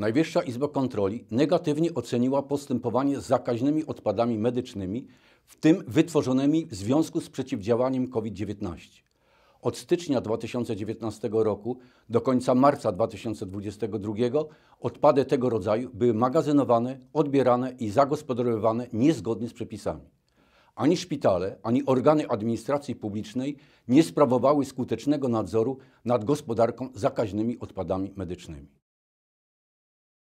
Najwyższa Izba Kontroli negatywnie oceniła postępowanie z zakaźnymi odpadami medycznymi, w tym wytworzonymi w związku z przeciwdziałaniem COVID-19. Od stycznia 2019 roku do końca marca 2022 odpady tego rodzaju były magazynowane, odbierane i zagospodarowywane niezgodnie z przepisami. Ani szpitale, ani organy administracji publicznej nie sprawowały skutecznego nadzoru nad gospodarką zakaźnymi odpadami medycznymi.